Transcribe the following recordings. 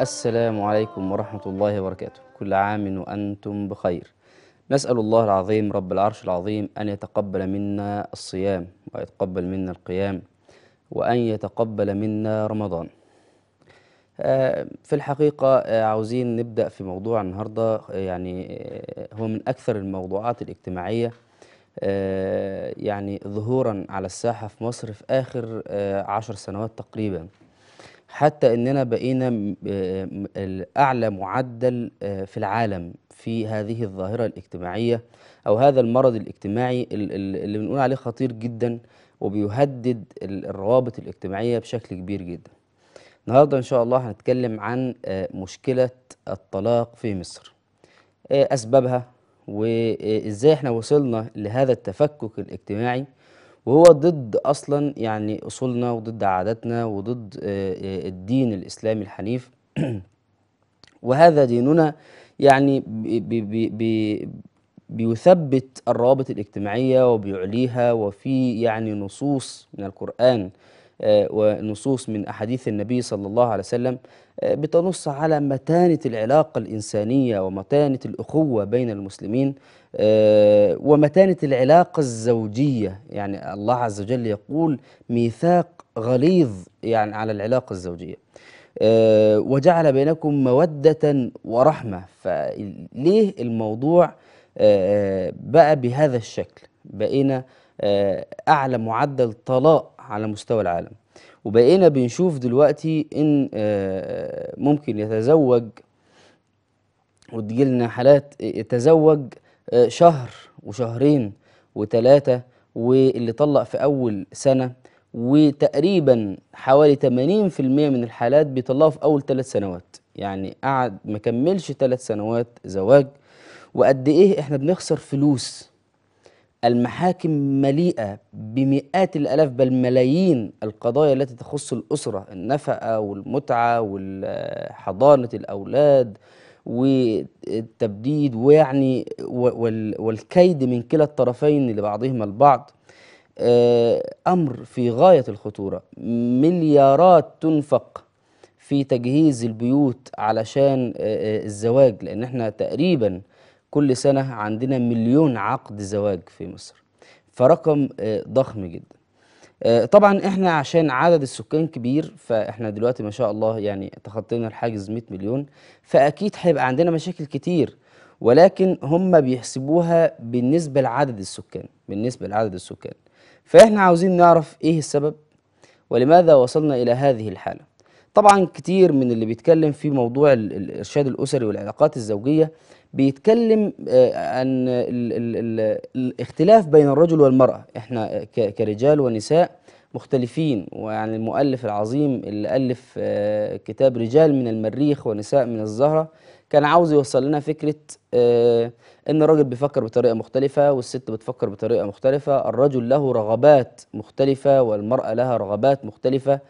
السلام عليكم ورحمة الله وبركاته كل عام وأنتم بخير نسأل الله العظيم رب العرش العظيم أن يتقبل منا الصيام ويتقبل منا القيام وأن يتقبل منا رمضان آه، في الحقيقة آه، عاوزين نبدأ في موضوع النهاردة آه، يعني هو من أكثر الموضوعات الاجتماعية يعني ظهورا على الساحة في مصر في آخر عشر سنوات تقريباً حتى اننا بقينا آه، اعلى معدل آه، في العالم في هذه الظاهره الاجتماعيه او هذا المرض الاجتماعي اللي بنقول عليه خطير جدا وبيهدد الروابط الاجتماعيه بشكل كبير جدا. النهارده ان شاء الله هنتكلم عن آه، مشكله الطلاق في مصر. اسبابها وازاي احنا وصلنا لهذا التفكك الاجتماعي وهو ضد اصلا يعني اصولنا وضد عاداتنا وضد آه، آه، الدين الاسلامي الحنيف وهذا ديننا يعني بي بي بي بيثبت الروابط الاجتماعيه وبيعليها وفي يعني نصوص من القران آه، ونصوص من أحاديث النبي صلى الله عليه وسلم بتنص على متانة العلاقة الإنسانية ومتانة الأخوة بين المسلمين آه، ومتانة العلاقة الزوجية يعني الله عز وجل يقول ميثاق غليظ يعني على العلاقة الزوجية آه، وجعل بينكم مودة ورحمة فليه الموضوع آه، بقى بهذا الشكل بقينا أعلى معدل طلاق على مستوى العالم وبقينا بنشوف دلوقتي إن ممكن يتزوج وتجيلنا حالات يتزوج آه، شهر وشهرين وتلاتة واللي طلق في أول سنة وتقريبا حوالي 80% من الحالات بيطلقوا في أول ثلاث سنوات يعني قعد ما كملش ثلاث سنوات زواج وقد إيه إحنا بنخسر فلوس المحاكم مليئة بمئات الألاف بل ملايين القضايا التي تخص الأسرة النفقة والمتعة وحضانة الأولاد والتبديد ويعني والكيد من كلا الطرفين لبعضهما البعض آه، أمر في غاية الخطورة مليارات تنفق في تجهيز البيوت علشان آه، آه، الزواج لأن احنا تقريبا كل سنة عندنا مليون عقد زواج في مصر فرقم ضخم جدا آه، طبعا احنا عشان عدد السكان كبير فاحنا دلوقتي ما شاء الله يعني تخطينا الحاجز 100 مليون فاكيد هيبقى عندنا مشاكل كتير ولكن هم بيحسبوها بالنسبه لعدد السكان بالنسبه لعدد السكان فاحنا عاوزين نعرف ايه السبب ولماذا وصلنا الى هذه الحاله طبعا كتير من اللي بيتكلم في موضوع الارشاد الاسري والعلاقات الزوجيه بيتكلم آه، عن الاختلاف بين الرجل والمرأة احنا كرجال ونساء مختلفين ويعني المؤلف العظيم اللي ألف آه، كتاب رجال من المريخ ونساء من الزهرة كان عاوز يوصل لنا فكرة آه، إن الرجل بيفكر بطريقة مختلفة والست بتفكر بطريقة مختلفة الرجل له رغبات مختلفة والمرأة لها رغبات مختلفة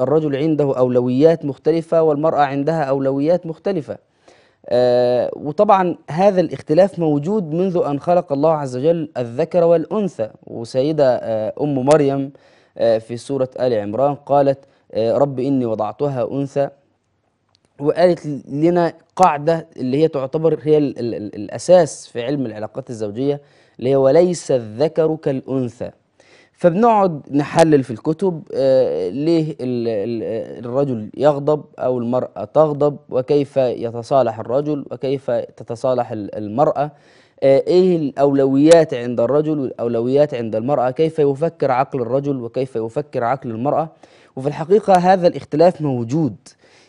الرجل عنده أولويات مختلفة والمرأة عندها أولويات مختلفة آه، وطبعا هذا الاختلاف موجود منذ أن خلق الله عز وجل الذكر والأنثى وسيدة آه، أم مريم آه، في سورة آل عمران قالت رب إني وضعتها أنثى وقالت لنا قاعدة اللي هي تعتبر هي الأساس في علم العلاقات الزوجية اللي هي وليس الذكر كالأنثى فبنقعد نحلل في الكتب آه، ليه الرجل يغضب او المراه تغضب وكيف يتصالح الرجل وكيف تتصالح المراه آه، ايه الاولويات عند الرجل والاولويات عند المراه كيف يفكر عقل الرجل وكيف يفكر عقل المراه وفي الحقيقه هذا الاختلاف موجود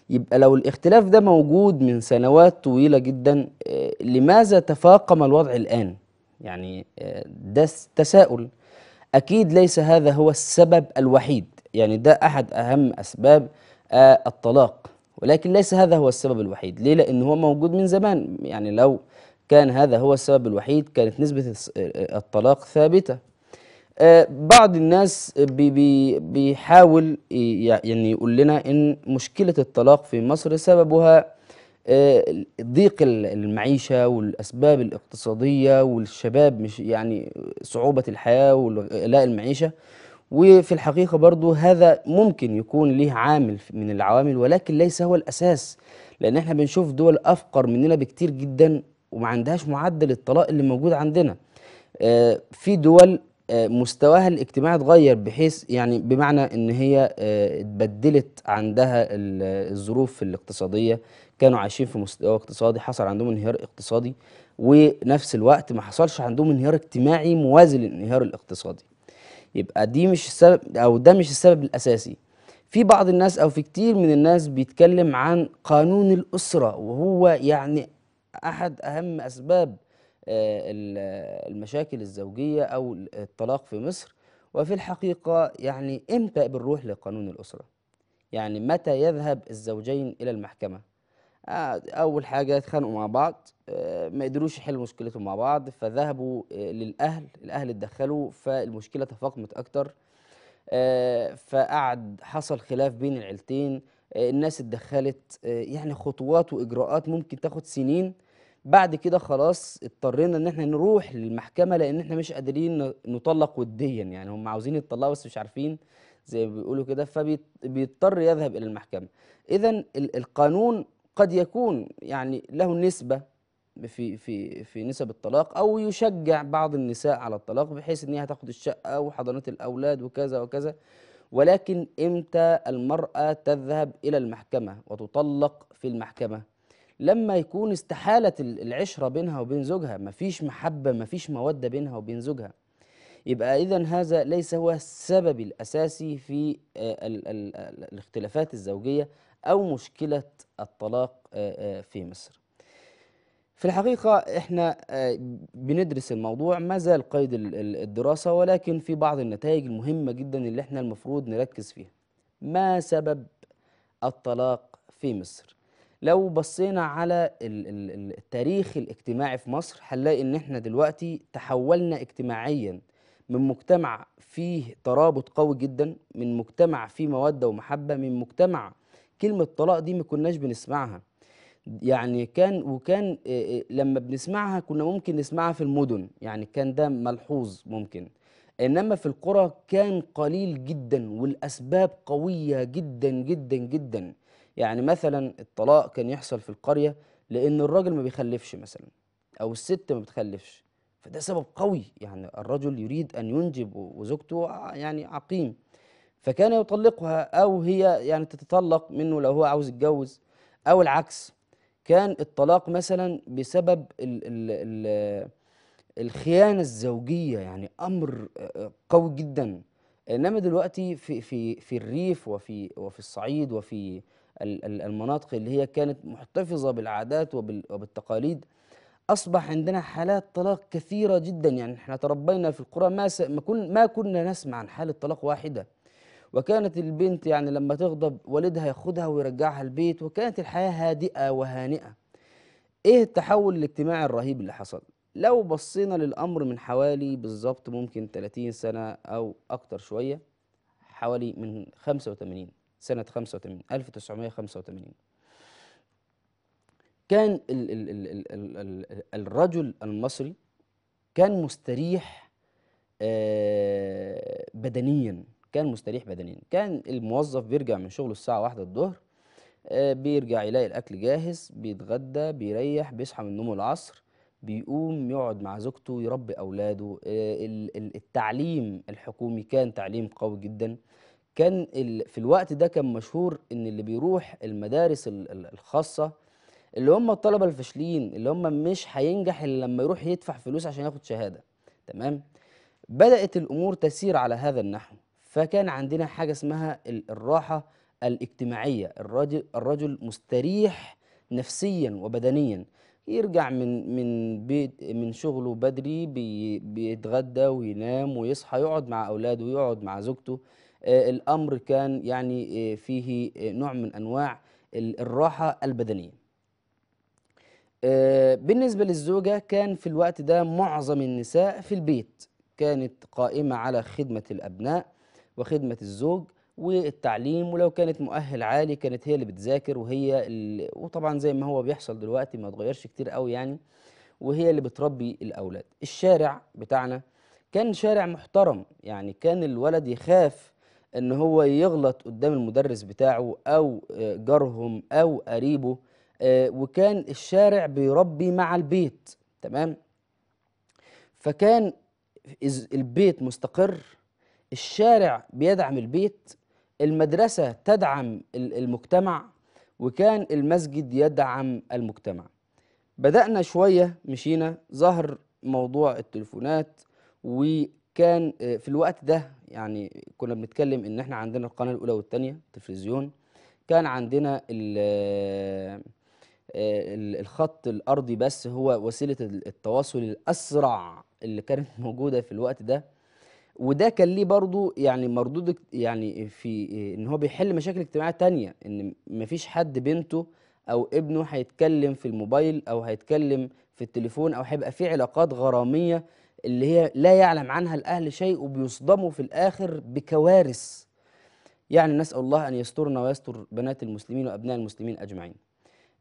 يبقى لو الاختلاف ده موجود من سنوات طويله جدا آه، لماذا تفاقم الوضع الان يعني ده تساؤل أكيد ليس هذا هو السبب الوحيد يعني ده أحد أهم أسباب آه، الطلاق ولكن ليس هذا هو السبب الوحيد ليه لأن هو موجود من زمان يعني لو كان هذا هو السبب الوحيد كانت نسبة آه، الطلاق ثابتة آه، بعض الناس بيحاول يعني يقول لنا إن مشكلة الطلاق في مصر سببها ضيق المعيشة والأسباب الاقتصادية والشباب مش يعني صعوبة الحياة وغلاء المعيشة وفي الحقيقة برضو هذا ممكن يكون ليه عامل من العوامل ولكن ليس هو الأساس لأن احنا بنشوف دول أفقر مننا بكتير جدا وما عندهاش معدل الطلاق اللي موجود عندنا آه، في دول آه، مستواها الاجتماعي اتغير بحيث يعني بمعنى ان هي آه، اتبدلت عندها الظروف الاقتصاديه كانوا عايشين في مستوى اقتصادي حصل عندهم انهيار اقتصادي ونفس الوقت ما حصلش عندهم انهيار اجتماعي موازي للانهيار الاقتصادي يبقى دي مش السبب او ده مش السبب الاساسي في بعض الناس او في كتير من الناس بيتكلم عن قانون الاسره وهو يعني احد اهم اسباب آه، المشاكل الزوجيه او الطلاق في مصر وفي الحقيقه يعني امتى بنروح لقانون الاسره يعني متى يذهب الزوجين الى المحكمه آه، اول حاجه اتخانقوا مع بعض آه، ما قدروش يحلوا مشكلتهم مع بعض فذهبوا آه، للاهل الاهل اتدخلوا فالمشكله تفاقمت اكتر فقعد حصل خلاف بين العيلتين الناس اتدخلت يعني خطوات واجراءات ممكن تاخد سنين بعد كده خلاص اضطرينا ان احنا نروح للمحكمه لان احنا مش قادرين نطلق وديا يعني هم عاوزين يطلقوا بس مش عارفين زي ما بيقولوا كده فبيضطر يذهب الى المحكمه اذا القانون قد يكون يعني له نسبة في في في نسب الطلاق او يشجع بعض النساء على الطلاق بحيث ان هي تاخد الشقه وحضانه الاولاد وكذا وكذا ولكن امتى المراه تذهب الى المحكمه وتطلق في المحكمه لما يكون استحالت العشره بينها وبين زوجها مفيش محبه مفيش موده بينها وبين زوجها يبقى اذا هذا ليس هو السبب الاساسي في آه، الاختلافات الزوجيه أو مشكلة الطلاق آه، آه، في مصر في الحقيقة احنا آه، بندرس الموضوع ما زال قيد الدراسة ولكن في بعض النتائج المهمة جدا اللي احنا المفروض نركز فيها ما سبب الطلاق في مصر لو بصينا على التاريخ الاجتماعي في مصر هنلاقي ان احنا دلوقتي تحولنا اجتماعيا من مجتمع فيه ترابط قوي جدا من مجتمع فيه مودة ومحبة من مجتمع كلمة طلاق دي ما كناش بنسمعها يعني كان وكان لما بنسمعها كنا ممكن نسمعها في المدن يعني كان ده ملحوظ ممكن انما في القرى كان قليل جدا والاسباب قويه جدا جدا جدا يعني مثلا الطلاق كان يحصل في القريه لان الراجل ما بيخلفش مثلا او الست ما بتخلفش فده سبب قوي يعني الرجل يريد ان ينجب وزوجته يعني عقيم فكان يطلقها أو هي يعني تتطلق منه لو هو عاوز يتجوز أو العكس كان الطلاق مثلا بسبب الـ الـ الـ الخيانة الزوجية يعني أمر قوي جدا إنما دلوقتي في في في الريف وفي وفي الصعيد وفي المناطق اللي هي كانت محتفظة بالعادات وبالتقاليد أصبح عندنا حالات طلاق كثيرة جدا يعني احنا تربينا في القرى ما ما كنا نسمع عن حالة طلاق واحدة وكانت البنت يعني لما تغضب والدها ياخدها ويرجعها البيت وكانت الحياة هادئة وهانئة ايه التحول الاجتماعي الرهيب اللي حصل لو بصينا للأمر من حوالي بالظبط ممكن 30 سنة أو أكتر شوية حوالي من 85 سنة 85 1985 كان الـ الـ الـ الـ الـ الـ الرجل المصري كان مستريح آه، بدنيا كان مستريح بدنيا كان الموظف بيرجع من شغله الساعة واحدة الظهر آه، بيرجع يلاقي الأكل جاهز بيتغدى بيريح بيصحى من نومه العصر بيقوم يقعد مع زوجته يربي أولاده آه، التعليم الحكومي كان تعليم قوي جدا كان في الوقت ده كان مشهور ان اللي بيروح المدارس الخاصه اللي هم الطلبه الفاشلين اللي هم مش هينجح الا لما يروح يدفع فلوس عشان ياخد شهاده تمام بدات الامور تسير على هذا النحو فكان عندنا حاجة اسمها الراحة الاجتماعية الرجل, الرجل مستريح نفسيا وبدنيا يرجع من من بيت من شغله بدري بي بيتغدى وينام ويصحى يقعد مع اولاده ويقعد مع زوجته آه الامر كان يعني آه فيه آه نوع من انواع الراحه البدنيه آه، بالنسبه للزوجه كان في الوقت ده معظم النساء في البيت كانت قائمه على خدمه الابناء وخدمة الزوج والتعليم ولو كانت مؤهل عالي كانت هي اللي بتذاكر وهي اللي وطبعا زي ما هو بيحصل دلوقتي ما تغيرش كتير قوي يعني وهي اللي بتربي الاولاد الشارع بتاعنا كان شارع محترم يعني كان الولد يخاف ان هو يغلط قدام المدرس بتاعه او آه، جارهم او قريبه آه، وكان الشارع بيربي مع البيت تمام فكان البيت مستقر الشارع بيدعم البيت المدرسة تدعم المجتمع وكان المسجد يدعم المجتمع بدأنا شوية مشينا ظهر موضوع التليفونات وكان آه، في الوقت ده يعني كنا بنتكلم ان احنا عندنا القناة الاولى والثانية تلفزيون كان عندنا آه، الخط الارضي بس هو وسيلة التواصل الاسرع اللي كانت موجودة في الوقت ده وده كان ليه برضه يعني مردود يعني في ان هو بيحل مشاكل اجتماعيه تانية ان مفيش حد بنته او ابنه هيتكلم في الموبايل او هيتكلم في التليفون او هيبقى في علاقات غراميه اللي هي لا يعلم عنها الاهل شيء وبيصدموا في الاخر بكوارث يعني نسال الله ان يسترنا ويستر بنات المسلمين وابناء المسلمين اجمعين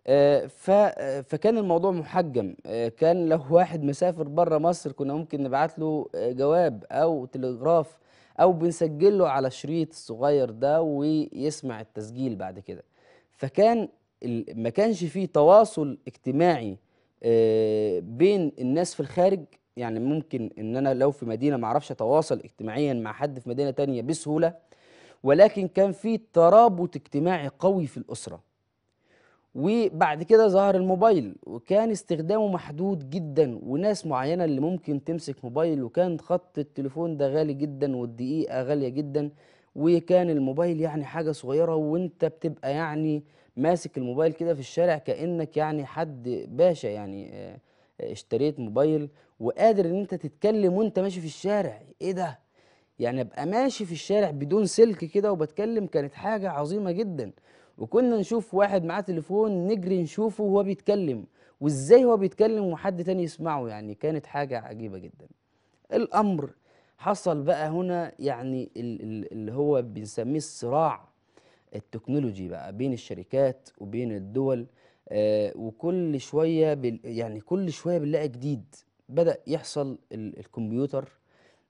آه، آه، فكان الموضوع محجم آه، كان لو واحد مسافر بره مصر كنا ممكن نبعت له جواب او تلغراف او بنسجل له على الشريط الصغير ده ويسمع التسجيل بعد كده فكان ما كانش فيه تواصل اجتماعي بين الناس في الخارج يعني ممكن ان انا لو في مدينه ما اعرفش اتواصل اجتماعيا مع حد في مدينه تانية بسهوله ولكن كان في ترابط اجتماعي قوي في الاسره وبعد كده ظهر الموبايل وكان استخدامه محدود جدا وناس معينة اللي ممكن تمسك موبايل وكان خط التليفون ده غالي جدا والدقيقة غالية جدا وكان الموبايل يعني حاجة صغيرة وانت بتبقى يعني ماسك الموبايل كده في الشارع كأنك يعني حد باشا يعني آه، اشتريت موبايل وقادر ان انت تتكلم وانت ماشي في الشارع ايه ده يعني ابقى ماشي في الشارع بدون سلك كده وبتكلم كانت حاجة عظيمة جدا وكنا نشوف واحد معاه تليفون نجري نشوفه وهو بيتكلم وازاي هو بيتكلم وحد تاني يسمعه يعني كانت حاجة عجيبة جدا الأمر حصل بقى هنا يعني اللي هو بنسميه الصراع التكنولوجي بقى بين الشركات وبين الدول آه وكل شوية يعني كل شوية بنلاقي جديد بدأ يحصل الكمبيوتر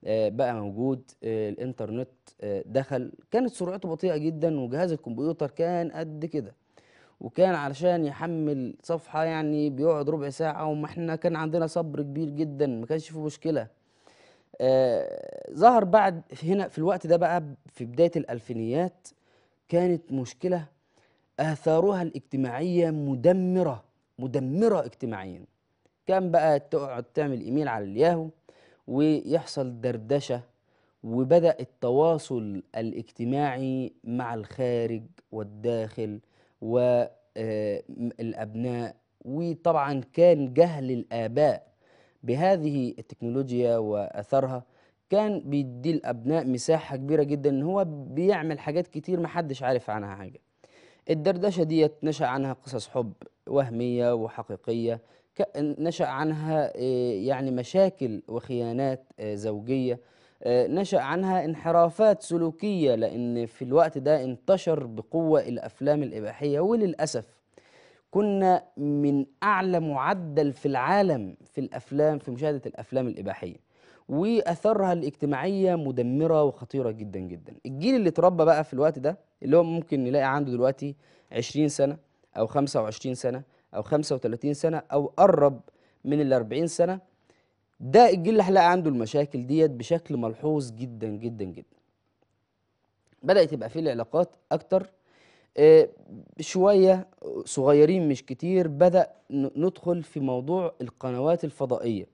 آه، بقى موجود آه، الانترنت آه، دخل كانت سرعته بطيئة جدا وجهاز الكمبيوتر كان قد كده وكان علشان يحمل صفحة يعني بيقعد ربع ساعة وما احنا كان عندنا صبر كبير جدا ما كانش فيه مشكلة آه ظهر بعد هنا في الوقت ده بقى في بداية الألفينيات كانت مشكلة آثارها الاجتماعية مدمرة مدمرة اجتماعيا كان بقى تقعد تعمل إيميل على الياهو ويحصل دردشة وبدأ التواصل الاجتماعي مع الخارج والداخل والأبناء آه، وطبعا كان جهل الآباء بهذه التكنولوجيا وأثرها كان بيدي الأبناء مساحة كبيرة جدا إن هو بيعمل حاجات كتير محدش عارف عنها حاجة الدردشة ديت نشأ عنها قصص حب وهمية وحقيقية نشأ عنها آه، يعني مشاكل وخيانات آه، زوجية آه، نشأ عنها انحرافات سلوكية لأن في الوقت ده انتشر بقوة الأفلام الإباحية وللأسف كنا من أعلى معدل في العالم في الأفلام في مشاهدة الأفلام الإباحية وأثرها الاجتماعية مدمرة وخطيرة جدا جدا الجيل اللي اتربى بقى في الوقت ده اللي هو ممكن نلاقي عنده دلوقتي 20 سنة أو 25 سنة أو 35 سنة أو قرب من ال 40 سنة ده الجيل اللي هلاقي عنده المشاكل ديت بشكل ملحوظ جدا جدا جدا بدأت يبقى فيه العلاقات أكتر آه، شوية صغيرين مش كتير بدأ ندخل في موضوع القنوات الفضائية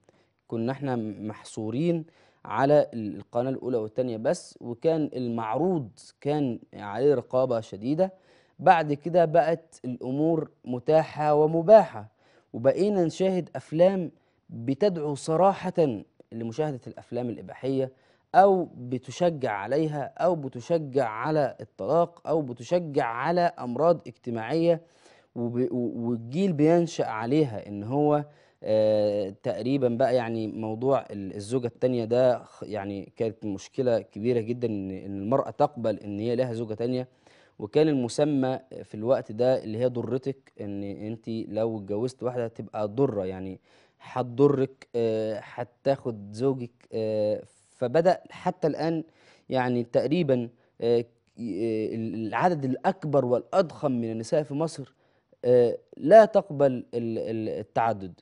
كنا احنا محصورين على القناة الأولى والثانية بس وكان المعروض كان عليه رقابة شديدة بعد كده بقت الأمور متاحة ومباحة وبقينا نشاهد أفلام بتدعو صراحة لمشاهدة الأفلام الإباحية أو بتشجع عليها أو بتشجع على الطلاق أو بتشجع على أمراض اجتماعية والجيل بينشأ عليها إن هو آه، تقريبا بقى يعني موضوع الزوجة التانية ده يعني كانت مشكلة كبيرة جدا إن المرأة تقبل إن هي لها زوجة تانية وكان المسمى في الوقت ده اللي هي ضرتك ان انت لو اتجوزت واحده هتبقى ضره يعني هتضرك آه، هتاخد زوجك آه، فبدا حتى الان يعني تقريبا آه، العدد الاكبر والاضخم من النساء في مصر لا تقبل التعدد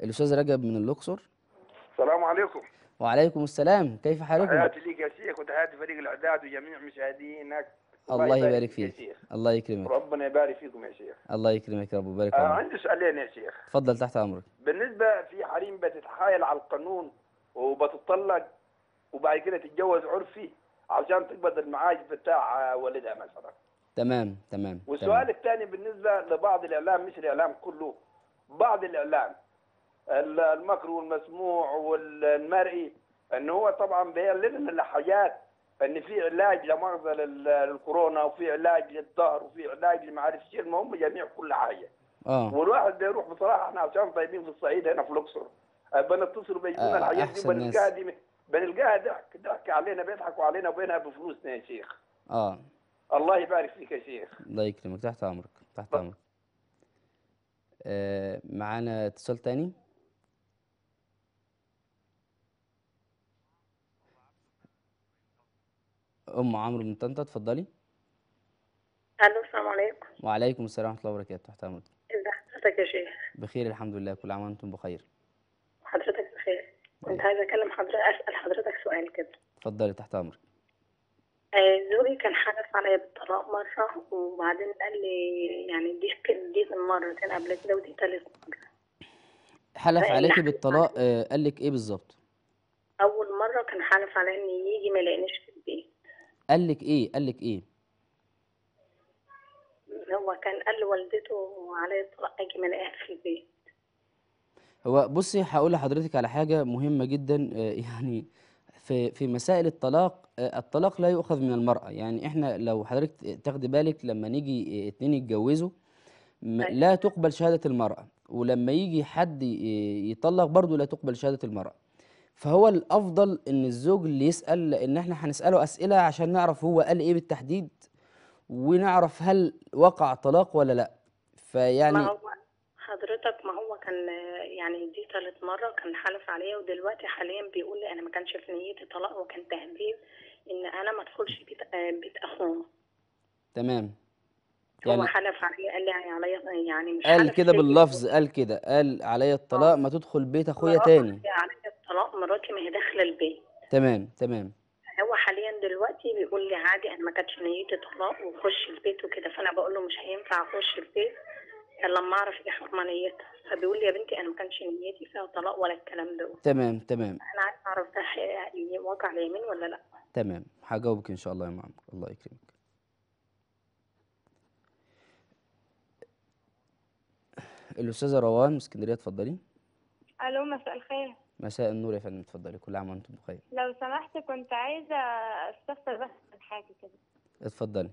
الاستاذ رجب من الاقصر السلام عليكم وعليكم السلام كيف حالكم؟ حياتي ليك يا سيدي وتحيات فريق الاعداد وجميع مشاهدينك الله يبارك فيك يا شيخ. الله يكرمك ربنا يبارك فيكم يا شيخ الله يكرمك يا رب ويبارك آه عندي سؤالين يا شيخ تفضل تحت امرك بالنسبه في حريم بتتحايل على القانون وبتطلق وبعد كده تتجوز عرفي عشان تقبض المعاش بتاع والدها مثلا تمام تمام والسؤال الثاني بالنسبه لبعض الاعلام مش الاعلام كله بعض الاعلام المكر والمسموع والمرئي ان هو طبعا بيقلل من الحاجات ان في علاج لمرضى للكورونا وفي علاج للظهر وفي علاج لما شيء المهم جميع كل حاجه اه والواحد بيروح بصراحه احنا عشان طيبين في الصعيد هنا في الاقصر آه، بنتصل بيجونا لنا آه، الحاجات دي بنلقاها دي بنلقاها ضحك ضحك علينا بيضحكوا علينا وبينها بفلوسنا يا شيخ اه الله يبارك فيك يا شيخ الله يكرمك تحت امرك تحت امرك آه معانا اتصال تاني ام عمرو من طنطا اتفضلي الو السلام عليكم وعليكم السلام ورحمه الله وبركاته تحت امرك ازي حضرتك يا شيخ بخير الحمد لله كل عام وانتم بخير حضرتك بخير كنت عايزه اكلم حضرتك اسال حضرتك سؤال كده اتفضلي تحت امرك آه، زوجي كان حلف عليا بالطلاق مرة وبعدين قال لي يعني دي دي مرتين قبل كده ودي ثالث مرة حلف عليكي بالطلاق آه، قال لك ايه بالظبط؟ أول مرة كان حلف عليا إن يجي ما يلاقينيش قال لك ايه قال لك ايه هو كان قال لوالدته عليا الطلاق اجي من في البيت هو بصي هقول لحضرتك على حاجه مهمه جدا آه، يعني في في مسائل الطلاق آه، الطلاق لا يؤخذ من المرأة يعني احنا لو حضرتك تاخدي بالك لما نيجي آه، اتنين يتجوزوا أيوة. لا تقبل شهادة المرأة ولما يجي حد يطلق برضه لا تقبل شهادة المرأة فهو الافضل ان الزوج اللي يسال لان احنا هنساله اسئله عشان نعرف هو قال ايه بالتحديد ونعرف هل وقع طلاق ولا لا فيعني ما هو حضرتك ما هو كان يعني دي ثالث مره كان حلف عليا ودلوقتي حاليا بيقول لي انا ما كانش في نيتي طلاق وكان تهديد ان انا ما ادخلش بيت بيت اخوه تمام يعني هو حلف عليا قال لي يعني عليا يعني مش قال كده باللفظ قال كده قال عليا الطلاق آه. ما تدخل بيت اخويا تاني علي طلاق مراتي ما هي داخله البيت تمام تمام هو حاليا دلوقتي بيقول لي عادي انا ما كانتش نيتي طلاق واخش البيت وكده فانا بقول له مش هينفع اخش البيت الا لما اعرف ايه حكم نيتها فبيقول لي يا بنتي انا ما كانش نيتي فيها طلاق ولا الكلام ده تمام تمام انا عايز اعرف ده يعني واقع اليمين ولا لا تمام هجاوبك ان شاء الله يا معلم الله يكرمك الاستاذه روان من اسكندريه اتفضلي الو مساء الخير مساء النور يا فندم اتفضلي كل عام وانتم بخير لو سمحت كنت عايزه استفسر بس حاجه كده اتفضلي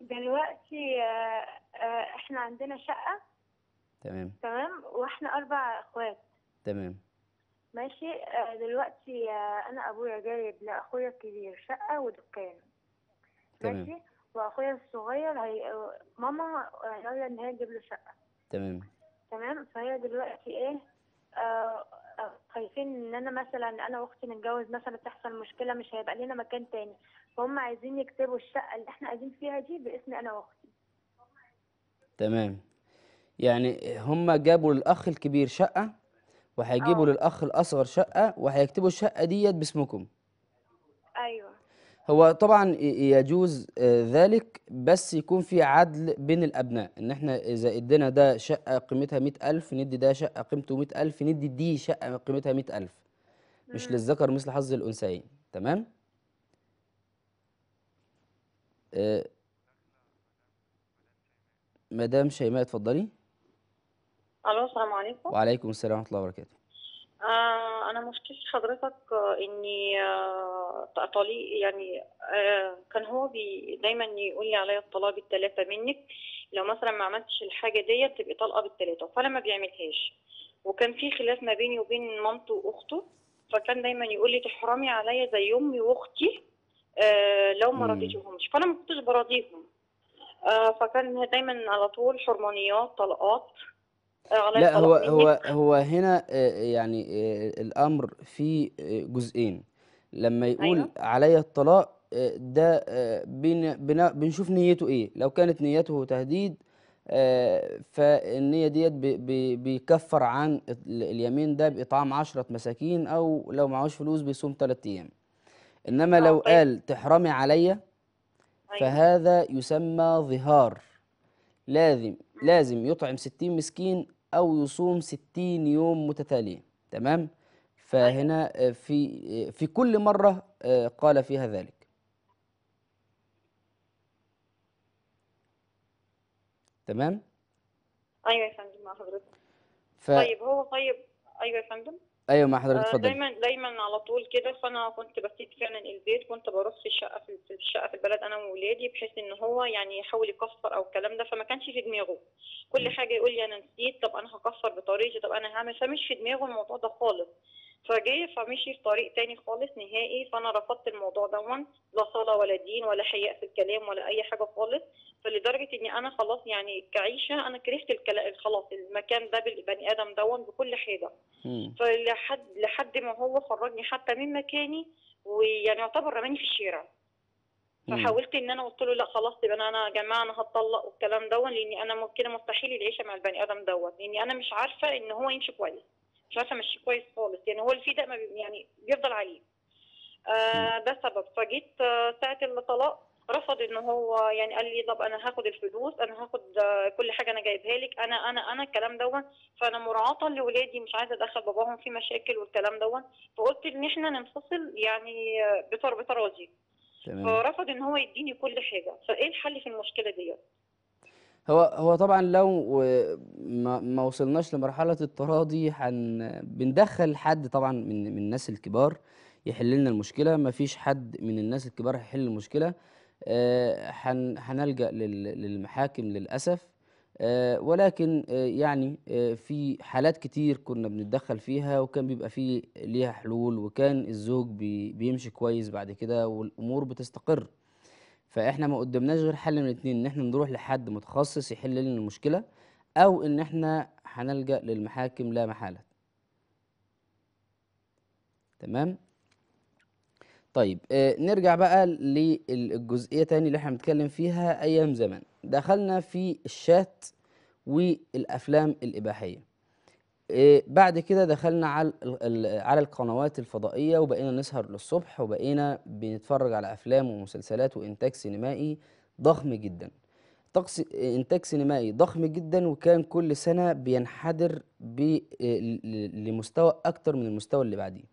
دلوقتي آه، آه، احنا عندنا شقه تمام تمام واحنا اربع اخوات تمام ماشي آه، دلوقتي انا ابويا جايب لاخويا الكبير شقه ودكان تمام. ماشي واخويا الصغير هي ماما قال ان هي تجيب له شقه تمام تمام فهي دلوقتي ايه آه، خايفين ان انا مثلا انا واختي نتجوز مثلا تحصل مشكله مش هيبقى لنا مكان تاني فهم عايزين يكتبوا الشقه اللي احنا قاعدين فيها دي باسم انا واختي تمام يعني هم جابوا للاخ الكبير شقه وهيجيبوا آه. للاخ الاصغر شقه وهيكتبوا الشقه ديت باسمكم هو طبعا يجوز آه، ذلك بس يكون في عدل بين الأبناء إن إحنا إذا إدينا ده شقة قيمتها 100000 ندي ده شقة قيمته 100000 ندي دي شقة قيمتها 100000 مش للذكر مثل حظ الأنثيين تمام؟ آه، مدام شيماء اتفضلي الو السلام عليكم وعليكم السلام ورحمة الله وبركاته آه، أنا مشكلتي حضرتك آه، إني آه، طليق يعني كان هو بي دايما يقول لي عليا الطلاق الثلاثة منك لو مثلا ما عملتش الحاجة دي تبقي طلقه بالثلاثة فأنا ما بيعملهاش وكان في خلاف ما بيني وبين مامته وأخته فكان دايما يقول لي تحرمي عليا زي أمي وأختي لو ما رضيتهمش فأنا ما كنتش براضيهم فكان دايما على طول حرمانيات طلقات لا هو هو هو هنا آه، يعني آه، الامر في آه، جزئين لما يقول أيوة. علي الطلاق ده بين بنشوف نيته ايه لو كانت نيته تهديد فالنية ديت بيكفر عن اليمين ده بإطعام عشرة مساكين أو لو معهوش فلوس بيصوم ثلاث أيام إنما لو طيب. قال تحرمي عليا أيوه. فهذا يسمى ظهار لازم لازم يطعم ستين مسكين أو يصوم 60 يوم متتاليين تمام فهنا آه، في آه، في كل مرة آه، قال فيها ذلك تمام أيوة يا فندم مع حضرتك ف... طيب هو طيب أيوة يا فندم ايوه مع حضرتك آه، اتفضل دايما دايما على طول كده فانا كنت بسيب فعلا البيت كنت بروح في الشقه في الشقه في البلد انا وولادي بحيث ان هو يعني يحاول يكفر او الكلام ده فما كانش في دماغه كل حاجه يقول لي انا نسيت طب انا هكفر بطريقتي طب انا هعمل فمش في دماغه الموضوع ده خالص فجاي فمشي في طريق تاني خالص نهائي فانا رفضت الموضوع دون لا صلاه ولا دين ولا حياء في الكلام ولا اي حاجه خالص فلدرجه اني انا خلاص يعني كعيشه انا كرهت الكلام خلاص المكان ده بالبني ادم دون بكل حاجه فلحد لحد ما هو خرجني حتى من مكاني ويعني يعتبر رماني في الشارع فحاولت ان انا قلت له لا خلاص يبقى انا يا جماعه انا هتطلق والكلام دون لاني انا كده مستحيل العيشه مع البني ادم دوت لاني انا مش عارفه ان هو يمشي كويس مش عارفه مش كويس خالص يعني هو الفيداء ما يعني بيفضل عليه آه ده سبب فجيت آه، ساعه الطلاق رفض ان هو يعني قال لي طب انا هاخد الفلوس انا هاخد آه، كل حاجه انا جايبها لك انا انا انا الكلام دوت فانا مراعاه لاولادي مش عايزه ادخل باباهم في مشاكل والكلام دوت فقلت ان احنا ننفصل يعني آه، بتر بتراضي فرفض ان هو يديني كل حاجه فايه الحل في المشكله ديت هو هو طبعا لو ما, وصلناش لمرحله التراضي هن بندخل حد طبعا من من الناس الكبار يحل لنا المشكله ما فيش حد من الناس الكبار هيحل المشكله آه، هنلجا للمحاكم للاسف آه، ولكن آه، يعني في حالات كتير كنا بنتدخل فيها وكان بيبقى فيه ليها حلول وكان الزوج بيمشي كويس بعد كده والامور بتستقر فاحنا ما قدمناش غير حل من اتنين ان احنا نروح لحد متخصص يحل لنا المشكله او ان احنا هنلجا للمحاكم لا محاله تمام طيب آه نرجع بقى للجزئيه تاني اللي احنا بنتكلم فيها ايام زمان دخلنا في الشات والافلام الاباحيه إيه، بعد كده دخلنا على على القنوات الفضائيه وبقينا نسهر للصبح وبقينا بنتفرج على افلام ومسلسلات وانتاج سينمائي ضخم جدا طقس انتاج سينمائي ضخم جدا وكان كل سنه بينحدر ب... لمستوى اكتر من المستوى اللي بعديه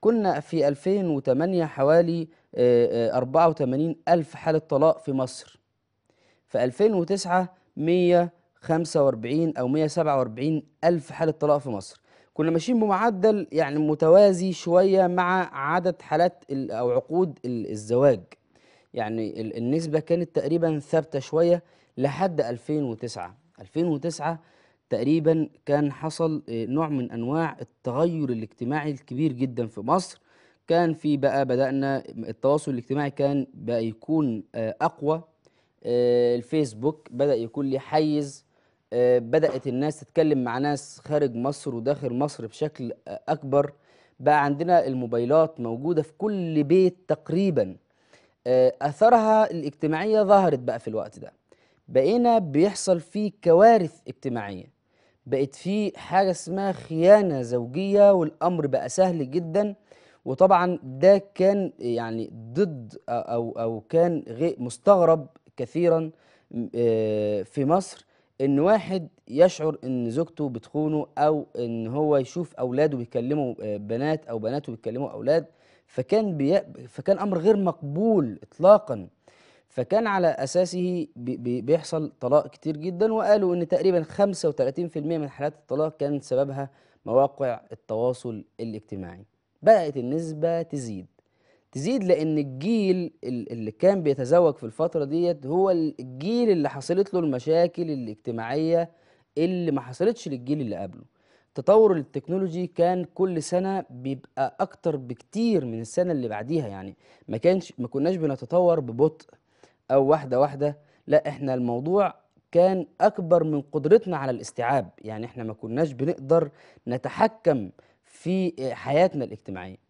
كنا في 2008 حوالي 84 آه، آه، ألف حالة طلاق في مصر في 2009 100 45 أو 147 ألف حالة طلاق في مصر كنا ماشيين بمعدل يعني متوازي شوية مع عدد حالات أو عقود الزواج يعني النسبة كانت تقريبا ثابتة شوية لحد 2009 2009 تقريبا كان حصل آه، نوع من أنواع التغير الاجتماعي الكبير جدا في مصر كان في بقى بدأنا التواصل الاجتماعي كان بقى يكون آه، أقوى آه، الفيسبوك بدأ يكون له حيز بدات الناس تتكلم مع ناس خارج مصر وداخل مصر بشكل اكبر بقى عندنا الموبايلات موجوده في كل بيت تقريبا آه، اثرها الاجتماعيه ظهرت بقى في الوقت ده بقينا بيحصل فيه كوارث اجتماعيه بقت في حاجه اسمها خيانه زوجيه والامر بقى سهل جدا وطبعا ده كان يعني ضد او او كان مستغرب كثيرا آه، في مصر ان واحد يشعر ان زوجته بتخونه او ان هو يشوف اولاده بيكلموا آه، بنات او بناته بيكلموا اولاد فكان بي... فكان امر غير مقبول اطلاقا فكان على اساسه بي... بيحصل طلاق كتير جدا وقالوا ان تقريبا 35% من حالات الطلاق كان سببها مواقع التواصل الاجتماعي بدات النسبه تزيد تزيد لان الجيل اللي كان بيتزوج في الفتره ديت هو الجيل اللي حصلت له المشاكل الاجتماعيه اللي ما حصلتش للجيل اللي قبله تطور التكنولوجي كان كل سنه بيبقى اكتر بكتير من السنه اللي بعديها يعني ما كانش ما كناش بنتطور ببطء او واحده واحده لا احنا الموضوع كان اكبر من قدرتنا على الاستيعاب يعني احنا ما كناش بنقدر نتحكم في حياتنا الاجتماعيه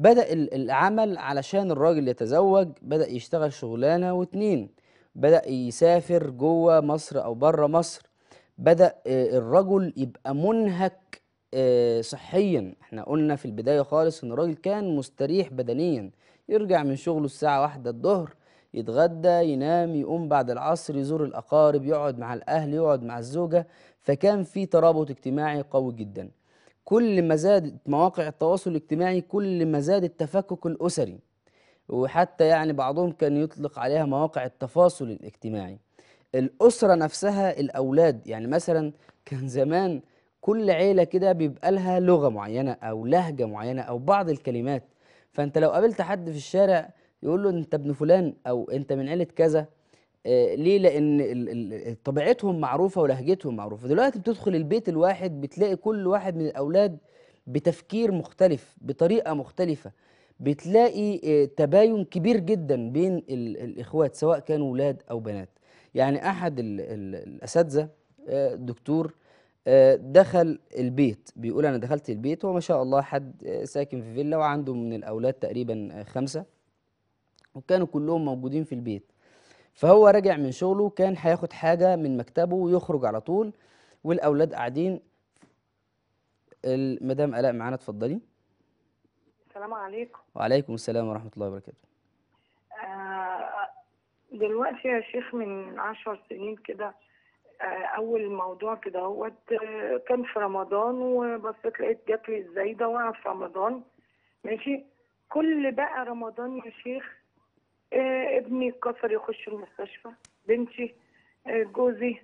بدأ العمل علشان الراجل يتزوج بدأ يشتغل شغلانة واتنين بدأ يسافر جوه مصر أو بره مصر بدأ آه، الرجل يبقى منهك آه، صحيا احنا قلنا في البداية خالص ان الراجل كان مستريح بدنيا يرجع من شغله الساعة واحدة الظهر يتغدى ينام يقوم بعد العصر يزور الأقارب يقعد مع الأهل يقعد مع الزوجة فكان في ترابط اجتماعي قوي جدا كل ما زادت مواقع التواصل الاجتماعي كل ما زاد التفكك الأسري وحتى يعني بعضهم كان يطلق عليها مواقع التفاصل الاجتماعي الأسرة نفسها الأولاد يعني مثلا كان زمان كل عيلة كده بيبقى لها لغة معينة أو لهجة معينة أو بعض الكلمات فأنت لو قابلت حد في الشارع يقول له أنت ابن فلان أو أنت من عيلة كذا آه، ليه لان طبيعتهم معروفه ولهجتهم معروفه دلوقتي بتدخل البيت الواحد بتلاقي كل واحد من الاولاد بتفكير مختلف بطريقه مختلفه بتلاقي آه، تباين كبير جدا بين الاخوات سواء كانوا ولاد او بنات يعني احد الاساتذه آه، دكتور دخل البيت بيقول انا دخلت البيت وما شاء الله حد ساكن في فيلا وعنده من الاولاد تقريبا خمسه وكانوا كلهم موجودين في البيت فهو راجع من شغله كان هياخد حاجه من مكتبه ويخرج على طول والاولاد قاعدين المدام الاء معانا اتفضلي السلام عليكم وعليكم السلام ورحمه الله وبركاته آه، دلوقتي يا شيخ من عشر سنين كده آه، اول موضوع كده هو كان في رمضان وبصيت لقيت جات لي الزايده وقع في رمضان ماشي كل بقى رمضان يا شيخ آه، ابني اتكسر يخش المستشفى بنتي آه، جوزي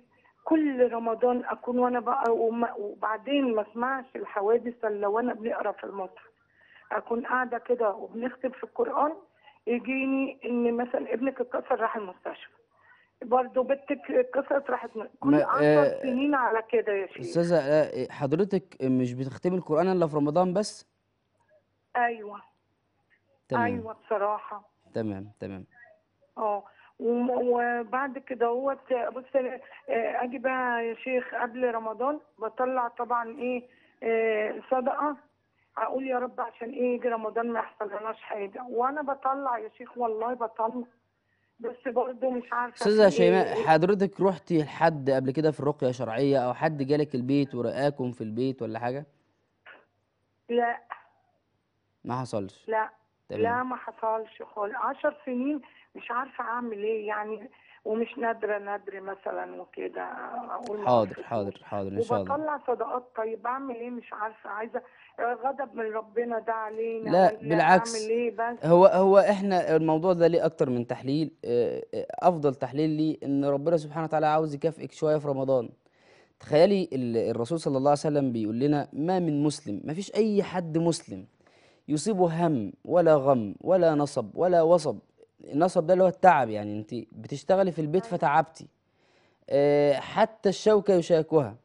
كل رمضان اكون وانا بقى وبعدين ما اسمعش الحوادث الا وانا بنقرا في المصحف اكون قاعده كده وبنختم في القران يجيني ان مثلا ابنك اتكسر راح المستشفى برضه بنتك اتكسرت راحت كل 10 آه سنين على كده يا شيخ استاذه آه، حضرتك مش بتختمي القران الا في رمضان بس ايوه تمام. ايوه بصراحه تمام تمام اه وبعد كده هوت بص آه، اجي بقى يا شيخ قبل رمضان بطلع طبعا ايه, إيه صدقه اقول يا رب عشان ايه يجي رمضان ما يحصلناش حاجه وانا بطلع يا شيخ والله بطلع بس برضه مش عارفه استاذه إيه. شيماء حضرتك رحتي لحد قبل كده في رقيه شرعيه او حد جالك البيت ورقاكم في البيت ولا حاجه؟ لا ما حصلش لا لا ما حصلش خالص 10 سنين مش عارفه اعمل ايه يعني ومش نادرة نادرة مثلا وكده اقول حاضر حاضر حاضر ان شاء الله وبطلع صدقات طيب اعمل ايه مش عارفه عايزه غضب من ربنا ده علينا لا بالعكس اعمل ايه بس هو هو احنا الموضوع ده ليه اكتر من تحليل آه، آه، افضل تحليل لي ان ربنا سبحانه وتعالى عاوز يكافئك شويه في رمضان تخيلي الرسول صلى الله عليه وسلم بيقول لنا ما من مسلم ما فيش اي حد مسلم يصيبه هم ولا غم ولا نصب ولا وصب النصب ده اللي هو التعب يعني انت بتشتغلي في البيت أيوة. فتعبتي اه حتى الشوكه يشاكها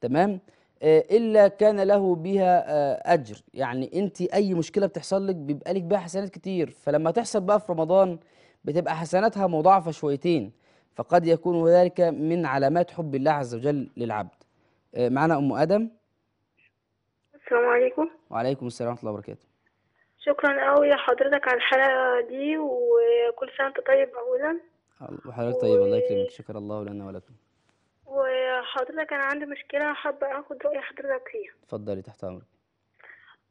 تمام اه الا كان له بها اه اجر يعني انت اي مشكله بتحصل لك بيبقى لك بها حسنات كتير فلما تحصل بقى في رمضان بتبقى حسناتها مضاعفه شويتين فقد يكون ذلك من علامات حب الله عز وجل للعبد آه، معنا ام ادم السلام عليكم وعليكم السلام ورحمه الله وبركاته شكرا قوي يا حضرتك على الحلقة دي وكل سنة وانت طيب أولا وحضرتك طيب الله يكرمك شكر الله لنا ولكم وحضرتك أنا عندي مشكلة حابة أخد رأي حضرتك فيها اتفضلي تحت أمرك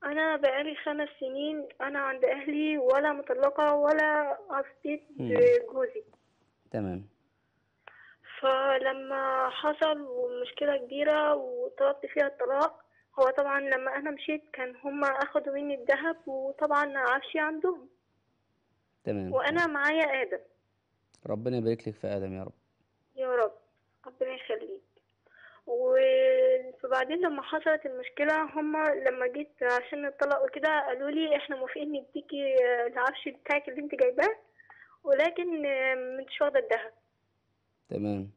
أنا بقالي خمس سنين أنا عند أهلي ولا مطلقة ولا قصيت جوزي تمام فلما حصل مشكلة كبيرة وطلبت فيها الطلاق هو طبعا لما انا مشيت كان هما اخدوا مني الذهب وطبعا عفشي عندهم تمام وانا معايا ادم ربنا يبارك لك في ادم يا رب يا رب ربنا يخليك وبعدين لما حصلت المشكله هما لما جيت عشان نطلق وكده قالوا لي احنا موافقين نديكي العفش بتاعك اللي انت جايباه ولكن مش واخده الذهب تمام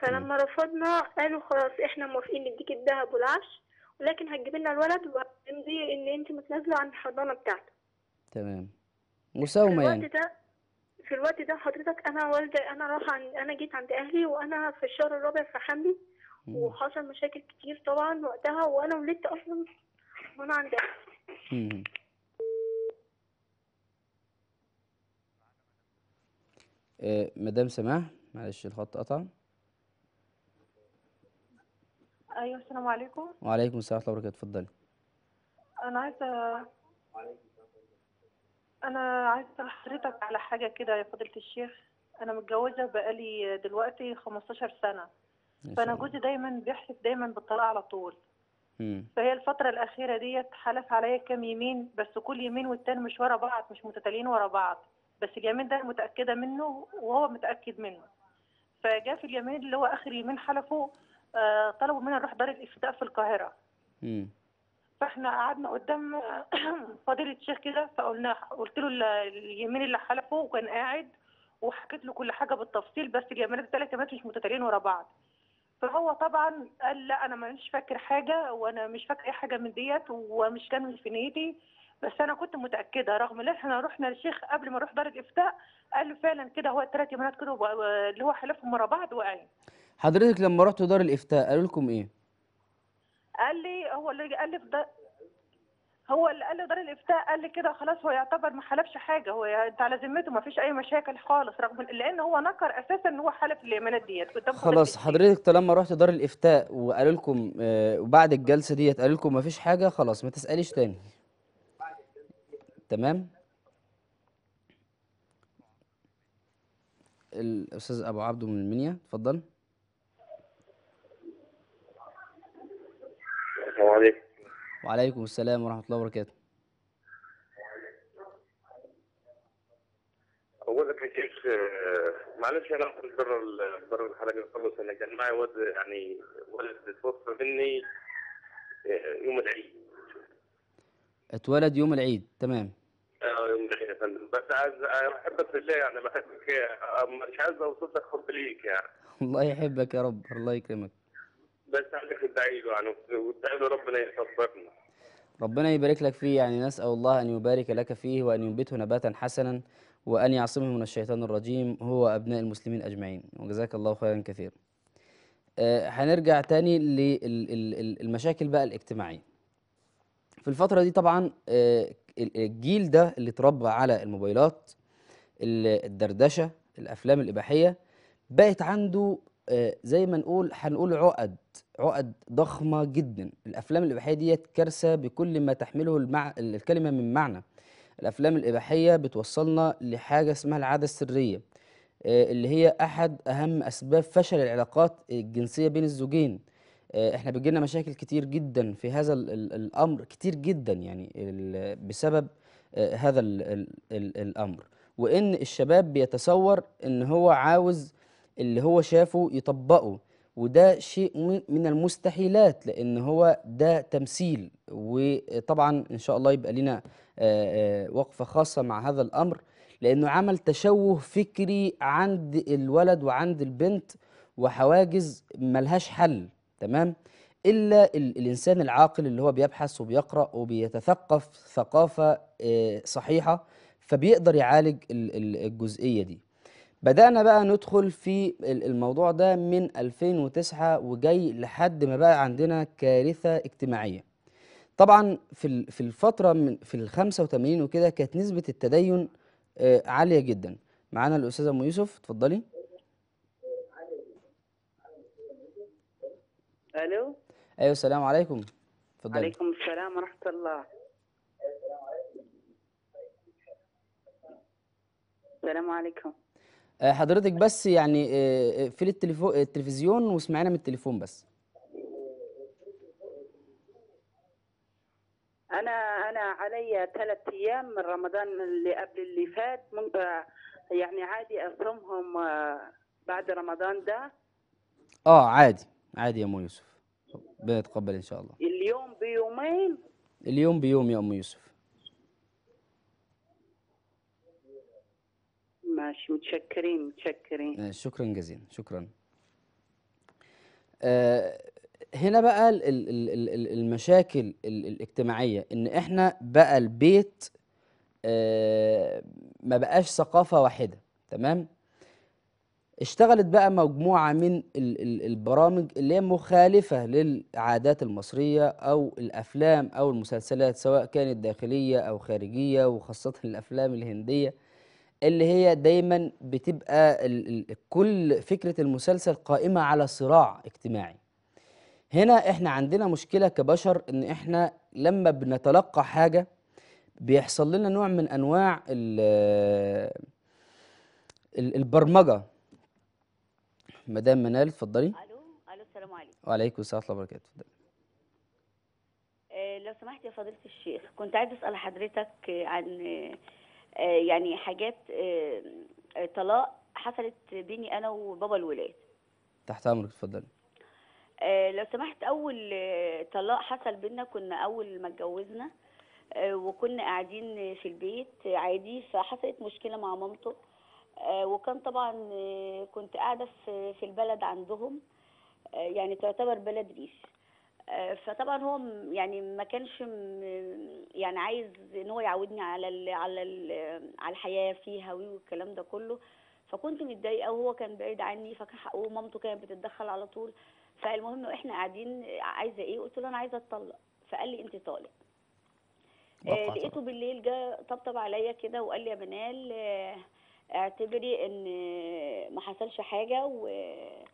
فلما رفضنا قالوا خلاص احنا موافقين نديكي الذهب والعفش لكن هتجيب لنا الولد وامضي ان انت متنازله عن الحضانه بتاعته تمام مساومه يعني الوقت ده في الوقت ده حضرتك انا والدي انا راح عن انا جيت عند اهلي وانا في الشهر الرابع في حملي وحصل مشاكل كتير طبعا وقتها وانا ولدت اصلا وانا عند اهلي آه، مدام سماح معلش الخط قطع ايوه السلام عليكم وعليكم السلام ورحمه الله وبركاته اتفضلي انا عايزه انا عايزه حضرتك على حاجه كده يا فضيله الشيخ انا متجوزه بقالي دلوقتي 15 سنه فانا جوزي دايما بيحلف دايما بالطلاق على طول مم. فهي الفتره الاخيره ديت حلف عليا كام يمين بس كل يمين والتاني مش ورا بعض مش متتاليين ورا بعض بس اليمين ده متاكده منه وهو متاكد منه فجاء في اليمين اللي هو اخر يمين حلفه آه، طلبوا منا نروح دار الافتاء في القاهره امم فاحنا قعدنا قدام فضيله الشيخ كده فقلنا قلت له اليمين اللي حلفه وكان قاعد وحكيت له كل حاجه بالتفصيل بس اليمين الثلاثه كلمات مش متتاليين ورا بعض فهو طبعا قال لا انا مانيش فاكر حاجه وانا مش فاكر اي حاجه من ديت ومش كان في نيتي بس انا كنت متاكده رغم ان احنا رحنا للشيخ قبل ما نروح دار الافتاء قال له فعلا كده هو الثلاث يمينات كده اللي هو حلفهم ورا بعض واقعين حضرتك لما رحتوا دار الافتاء قالوا لكم ايه قال لي هو اللي قال لي في هو اللي قال لي دار الافتاء قال لي كده خلاص هو يعتبر ما حلفش حاجه هو انت على ذمته ما فيش اي مشاكل خالص رغم لان هو نكر اساسا ان هو حلف الايمانات ديت قدام خلاص حضرتك طالما رحت دار الافتاء وقالوا لكم آه، وبعد الجلسه ديت قالوا لكم ما فيش حاجه خلاص ما تساليش تاني تمام الاستاذ ابو عبده من المنيا اتفضل السلام عليكم وعليكم السلام ورحمة الله وبركاته أقول لك يا شيخ آه، معلش أنا أخرج بره بره الحلقة نخلص أنا كان معي ولد يعني ولد توفى مني آه، يوم العيد اتولد يوم العيد تمام اه يوم العيد يا فندم بس عايز احبك آه، في الله يعني بحبك مش عايز اوصف لك حب ليك يعني الله يحبك يا رب الله يكرمك بس عليك ادعي له يعني وادعي له ربنا يصبرنا ربنا يبارك لك فيه يعني نسأل الله أن يبارك لك فيه وأن ينبته نباتا حسنا وأن يعصمه من الشيطان الرجيم هو أبناء المسلمين أجمعين وجزاك الله خيرا كثيرا أه هنرجع تاني للمشاكل بقى الاجتماعية في الفترة دي طبعا آه، الجيل ده اللي اتربى على الموبايلات الدردشة الأفلام الإباحية بقت عنده آه، زي ما نقول هنقول عقد عقد ضخمه جدا الافلام الاباحيه ديت كارثه بكل ما تحمله المع... الكلمه من معنى الافلام الاباحيه بتوصلنا لحاجه اسمها العاده السريه آه، اللي هي احد اهم اسباب فشل العلاقات الجنسيه بين الزوجين آه، احنا بيجينا مشاكل كتير جدا في هذا الامر كتير جدا يعني بسبب هذا الامر وان الشباب بيتصور ان هو عاوز اللي هو شافه يطبقه وده شيء من المستحيلات لان هو ده تمثيل وطبعا ان شاء الله يبقى لنا وقفه خاصه مع هذا الامر لانه عمل تشوه فكري عند الولد وعند البنت وحواجز ملهاش حل تمام الا الانسان العاقل اللي هو بيبحث وبيقرا وبيتثقف ثقافه صحيحه فبيقدر يعالج الجزئيه دي بدأنا بقى ندخل في الموضوع ده من 2009 وجاي لحد ما بقى عندنا كارثة اجتماعية طبعا في في الفترة من في ال 85 وكده كانت نسبة التدين آه، عالية جدا معانا الأستاذة أم يوسف اتفضلي ألو أيوة السلام عليكم اتفضلي عليكم السلام ورحمة الله السلام عليكم آه، حضرتك بس يعني آه، آه، في التلفزيون واسمعينا من التليفون بس انا انا علي ثلاث ايام من رمضان اللي قبل اللي فات يعني عادي اصومهم بعد رمضان ده اه عادي عادي يا ام يوسف بنتقبل ان شاء الله اليوم بيومين اليوم بيوم يا ام يوسف ماشي متشكرين متشكرين آه، شكرا جزيلا شكرا آه، هنا بقى المشاكل الاجتماعيه ان احنا بقى البيت آه، ما بقاش ثقافه واحده تمام اشتغلت بقى مجموعه من البرامج اللي هي مخالفه للعادات المصريه او الافلام او المسلسلات سواء كانت داخليه او خارجيه وخاصه الافلام الهنديه اللي هي دايما بتبقى ال ال كل فكرة المسلسل قائمة على صراع اجتماعي هنا احنا عندنا مشكلة كبشر ان احنا لما بنتلقى حاجة بيحصل لنا نوع من انواع ال البرمجة مدام منال اتفضلي الو الو السلام عليكم وعليكم السلام ورحمة الله وبركاته اتفضلي آه، لو سمحت يا فضيلة الشيخ كنت عايز أسأل حضرتك عن آه، يعني حاجات آه، آه، طلاق حصلت بيني انا وبابا الولاد تحت امرك اتفضلي لو سمحت اول طلاق حصل بينا كنا اول ما اتجوزنا وكنا قاعدين في البيت عادي فحصلت مشكله مع مامته وكان طبعا كنت قاعده في البلد عندهم يعني تعتبر بلد ريش آه، فطبعا هو يعني ما كانش يعني عايز ان هو يعودني على الـ على الـ على الحياه فيها والكلام ده كله فكنت متضايقه وهو كان بعيد عني فكان حقه كانت بتتدخل على طول فالمهم واحنا قاعدين عايزه ايه قلت له انا عايزه اتطلق فقال لي انت طالق آه لقيته بالليل جه طبطب عليا كده وقال لي يا منال آه اعتبري ان ما حصلش حاجه و آه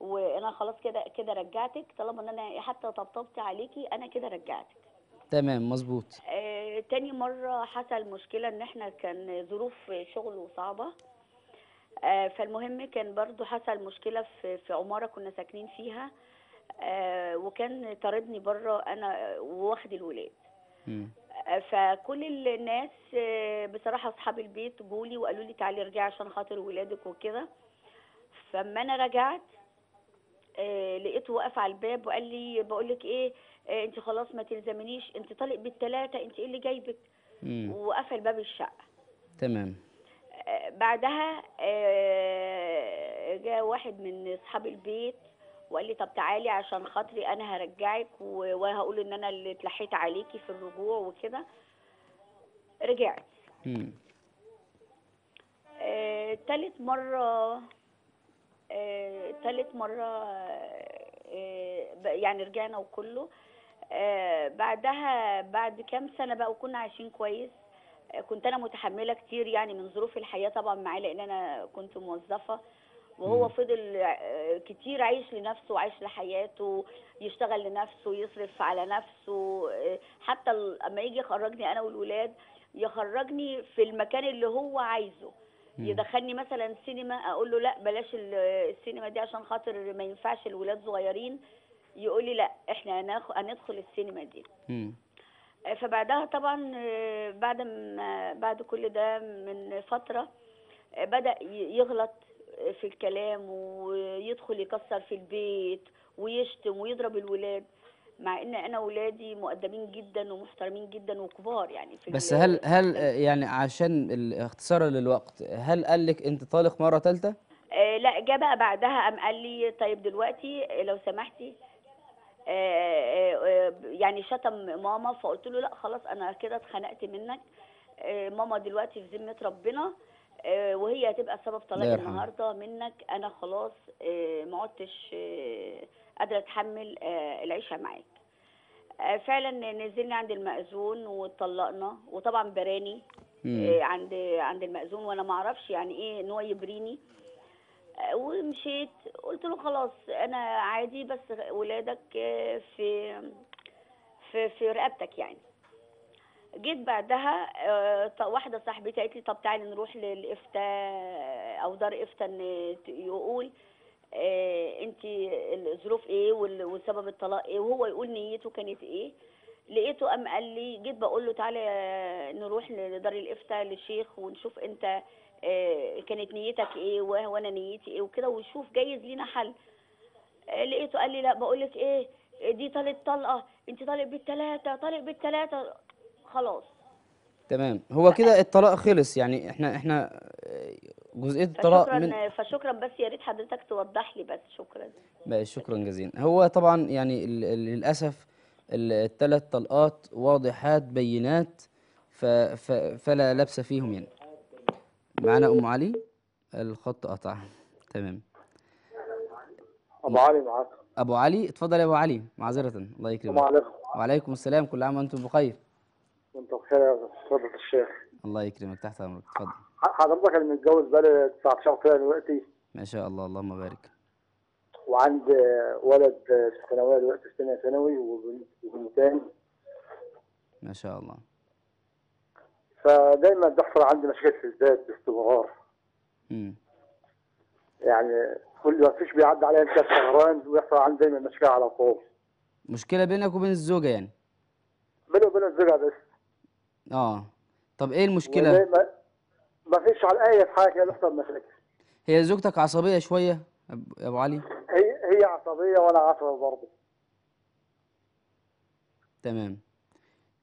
وانا خلاص كده كده رجعتك طالما ان انا حتى طبطبت عليكي انا كده رجعتك تمام مظبوط آه تاني مره حصل مشكله ان احنا كان ظروف شغل صعبه آه فالمهم كان برضو حصل مشكله في في عماره كنا ساكنين فيها آه وكان طاردني بره انا واخد الولاد آه، فكل الناس آه، بصراحه اصحاب البيت جولي وقالوا لي تعالي ارجعي عشان خاطر ولادك وكده فما انا رجعت آه، لقيته واقف على الباب وقال لي بقول لك ايه آه، انت خلاص ما تلزمنيش انت طالق بالثلاثه انت ايه اللي جايبك وقفل باب الشقه تمام آه، بعدها جاء واحد من اصحاب البيت وقال لي طب تعالي عشان خاطري انا هرجعك وهقول ان انا اللي اتلحيت عليكي في الرجوع وكده رجعت امم تالت مره ثالث آه، مرة آه، آه، يعني رجعنا وكله بعدها بعد كام سنة بقى وكنا عايشين كويس كنت انا متحمله كتير يعني من ظروف الحياه طبعا معاه لان انا كنت موظفه وهو مم. فضل كتير عايش لنفسه وعايش لحياته يشتغل لنفسه يصرف على نفسه حتى لما يجي يخرجني انا والولاد يخرجني في المكان اللي هو عايزه يدخلني مثلا سينما اقول له لا بلاش السينما دي عشان خاطر ما ينفعش الولاد صغيرين يقول لي لا احنا هندخل السينما دي م. فبعدها طبعا بعد ما بعد كل ده من فتره بدا يغلط في الكلام ويدخل يكسر في البيت ويشتم ويضرب الولاد مع ان انا اولادي مؤدبين جدا ومحترمين جدا وكبار يعني في بس هل هل آه، يعني عشان اختصارا للوقت هل قال لك انت طالق مره ثالثه آه لا جه بقى بعدها قام قال لي طيب دلوقتي آه، لو سمحتي آه،, آه يعني شتم ماما فقلت له لا خلاص انا كده اتخنقت منك ماما دلوقتي في ذمه ربنا وهي هتبقى سبب طلاق النهارده منك انا خلاص ما عدتش قادره اتحمل العيشه معاك آه، فعلا نزلنا عند المأذون واتطلقنا وطبعا براني آه، عند عند المأذون وانا ما اعرفش يعني ايه ان هو يبريني آه، ومشيت قلت له خلاص انا عادي بس ولادك في في في رقبتك يعني جيت بعدها واحده صاحبتي قالت لي طب تعالي نروح للافتاء او دار افتاء يقول آه، انت الظروف ايه وسبب الطلاق ايه وهو يقول نيته كانت ايه لقيته قام قال لي جيت بقول له تعالى نروح لدار الافتاء للشيخ ونشوف انت آه، كانت نيتك ايه وانا نيتي ايه وكده ونشوف جايز لينا حل آه، لقيته قال لي لا بقول لك ايه دي طالق طلقه انت طالق بالثلاثه طالق بالثلاثه خلاص تمام هو كده الطلاق خلص يعني احنا احنا جزئيه الطلاق فشكرا من... فشكرا بس يا ريت حضرتك توضح لي بس شكرا بقى شكرا جزيلا هو طبعا يعني للاسف الثلاث طلقات واضحات بينات ف... ف... فلا لبس فيهم يعني معانا ام علي الخط قطع تمام ابو علي معاك ابو علي اتفضل يا ابو علي معذره الله يكرمك وعليكم السلام كل عام وانتم بخير وانت بخير يا فضل الشيخ الله يكرمك تحت امرك اتفضل حضرتك انا متجوز بقالي 19 سنه دلوقتي ما شاء الله اللهم بارك وعندي ولد في الثانويه دلوقتي في ثانيه ثانوي وبنتين ما شاء الله فدايما بيحصل عندي مشاكل في الذات باستمرار امم يعني كل ما فيش بيعدي عليا انت شهران ويحصل عندي دايما مشكله على طول مشكله بينك وبين الزوجه يعني بيني وبين الزوجه بس اه طب ايه المشكله ما فيش على اي حاجه حاجه بيحصل مشاكل هي زوجتك عصبيه شويه يا ابو علي هي هي عصبيه وانا عصبي برضه تمام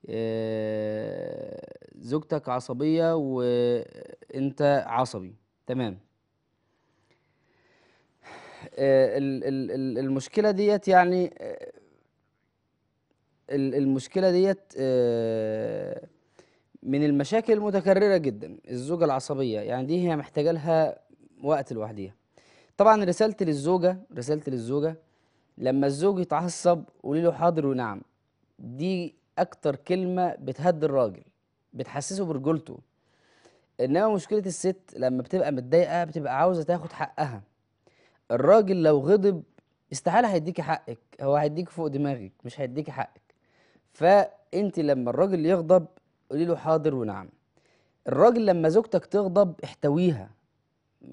آه، زوجتك عصبيه وانت عصبي تمام آه، المشكله ديت يعني آه، المشكله ديت من المشاكل المتكررة جدا الزوجة العصبية يعني دي هي محتاجة لها وقت لوحديها طبعا رسالتي للزوجة رسالتي للزوجة لما الزوج يتعصب قولي له حاضر ونعم دي أكتر كلمة بتهدي الراجل بتحسسه برجولته إنما مشكلة الست لما بتبقى متضايقة بتبقى عاوزة تاخد حقها الراجل لو غضب استحالة هيديكي حقك هو هيديكي فوق دماغك مش هيديكي حقك فأنت لما الراجل يغضب قولي له حاضر ونعم الراجل لما زوجتك تغضب احتويها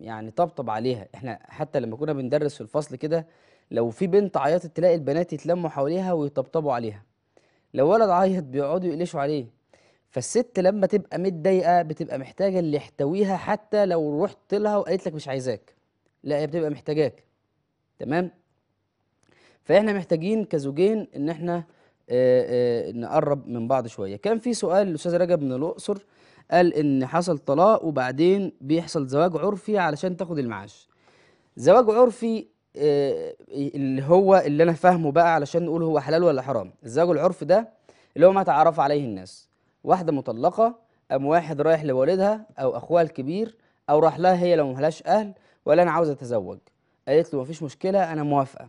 يعني طبطب عليها احنا حتى لما كنا بندرس في الفصل كده لو في بنت عيطت تلاقي البنات يتلموا حواليها ويطبطبوا عليها لو ولد عيط بيقعدوا يقلشوا عليه فالست لما تبقى متضايقه بتبقى محتاجه اللي يحتويها حتى لو رحت لها وقالت لك مش عايزاك لا هي بتبقى محتاجاك تمام فاحنا محتاجين كزوجين ان احنا آه، آه، نقرب من بعض شويه كان في سؤال للاستاذ رجب من الاقصر قال ان حصل طلاق وبعدين بيحصل زواج عرفي علشان تاخد المعاش زواج عرفي آه، اللي هو اللي انا فاهمه بقى علشان نقول هو حلال ولا حرام الزواج العرفي ده اللي هو ما تعرف عليه الناس واحده مطلقه ام واحد رايح لوالدها او اخوها الكبير او راح لها هي لو مهلاش اهل ولا انا عاوز اتزوج قالت له مفيش مشكله انا موافقه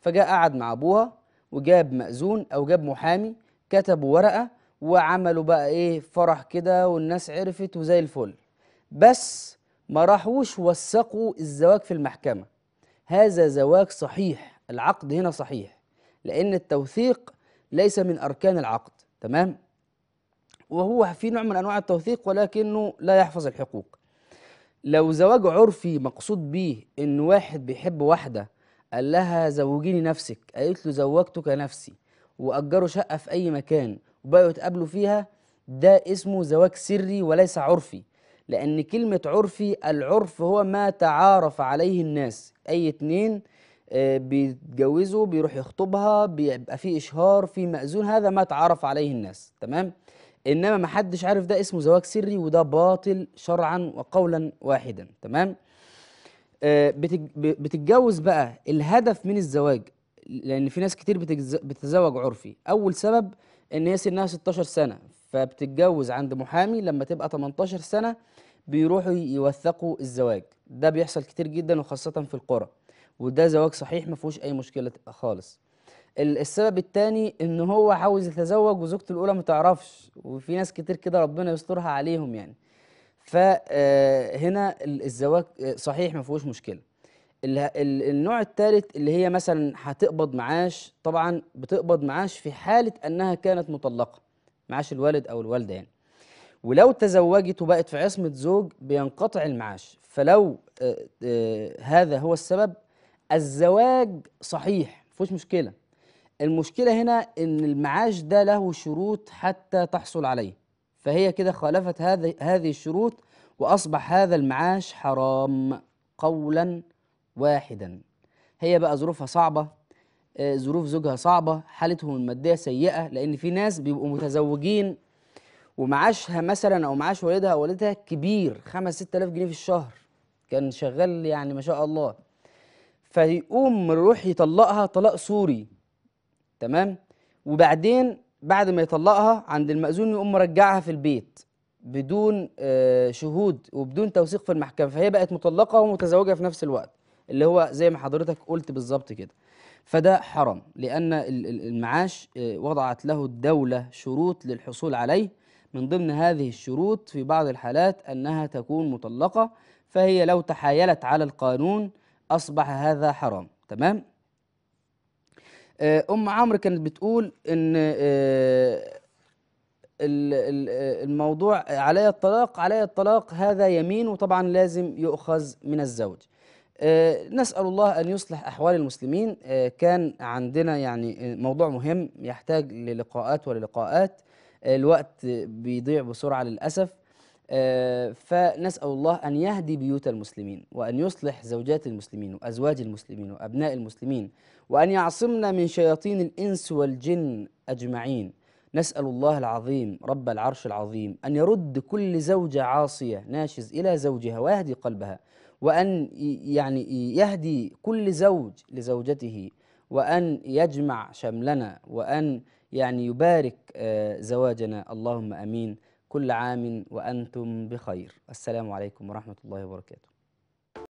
فجاء قعد مع ابوها وجاب مأذون أو جاب محامي كتبوا ورقة وعملوا بقى إيه فرح كده والناس عرفت وزي الفل بس ما راحوش وثقوا الزواج في المحكمة هذا زواج صحيح العقد هنا صحيح لأن التوثيق ليس من أركان العقد تمام وهو في نوع من أنواع التوثيق ولكنه لا يحفظ الحقوق لو زواج عرفي مقصود بيه إن واحد بيحب واحدة قال لها زوجيني نفسك قالت له زوجتك نفسي وأجروا شقة في أي مكان وبقوا يتقابلوا فيها ده اسمه زواج سري وليس عرفي لأن كلمة عرفي العرف هو ما تعارف عليه الناس أي اتنين آه، بيتجوزوا بيروح يخطبها بيبقى فيه إشهار في مأذون هذا ما تعارف عليه الناس تمام إنما محدش عارف ده اسمه زواج سري وده باطل شرعا وقولا واحدا تمام آه، بتتجوز بقى الهدف من الزواج لان في ناس كتير بتتزوج عرفي اول سبب ان هي سنها 16 سنه فبتتجوز عند محامي لما تبقى 18 سنه بيروحوا يوثقوا الزواج ده بيحصل كتير جدا وخاصه في القرى وده زواج صحيح ما فيهوش اي مشكله خالص السبب الثاني ان هو عاوز يتزوج وزوجته الاولى ما تعرفش وفي ناس كتير كده ربنا يسترها عليهم يعني فهنا الزواج صحيح ما فيهوش مشكله النوع الثالث اللي هي مثلا هتقبض معاش طبعا بتقبض معاش في حاله انها كانت مطلقه معاش الوالد او الوالده يعني ولو تزوجت وبقت في عصمه زوج بينقطع المعاش فلو آه، آه، هذا هو السبب الزواج صحيح مفيهوش مشكله المشكله هنا ان المعاش ده له شروط حتى تحصل عليه فهي كده خالفت هذه هذه الشروط واصبح هذا المعاش حرام قولا واحدا هي بقى ظروفها صعبه آه، ظروف زوجها صعبه حالتهم الماديه سيئه لان في ناس بيبقوا متزوجين ومعاشها مثلا او معاش والدها او والدتها كبير 5 6000 جنيه في الشهر كان شغال يعني ما شاء الله فيقوم يروح يطلقها طلاق سوري تمام وبعدين بعد ما يطلقها عند المأذون يقوم مرجعها في البيت بدون آه، شهود وبدون توثيق في المحكمة فهي بقت مطلقة ومتزوجة في نفس الوقت اللي هو زي ما حضرتك قلت بالظبط كده فده حرام لأن المعاش آه، وضعت له الدولة شروط للحصول عليه من ضمن هذه الشروط في بعض الحالات أنها تكون مطلقة فهي لو تحايلت على القانون أصبح هذا حرام تمام؟ آه، ام عمرو كانت بتقول ان آه، آه، الموضوع علي الطلاق علي الطلاق هذا يمين وطبعا لازم يؤخذ من الزوج نسأل الله أن يصلح أحوال المسلمين كان عندنا يعني موضوع مهم يحتاج للقاءات وللقاءات الوقت بيضيع بسرعة للأسف فنسأل الله أن يهدي بيوت المسلمين وأن يصلح زوجات المسلمين وأزواج المسلمين وأبناء المسلمين وأن يعصمنا من شياطين الإنس والجن أجمعين نسأل الله العظيم رب العرش العظيم أن يرد كل زوجة عاصية ناشز إلى زوجها ويهدي قلبها وأن يعني يهدي كل زوج لزوجته وأن يجمع شملنا وأن يعني يبارك آه، زواجنا اللهم امين كل عام وانتم بخير السلام عليكم ورحمه الله وبركاته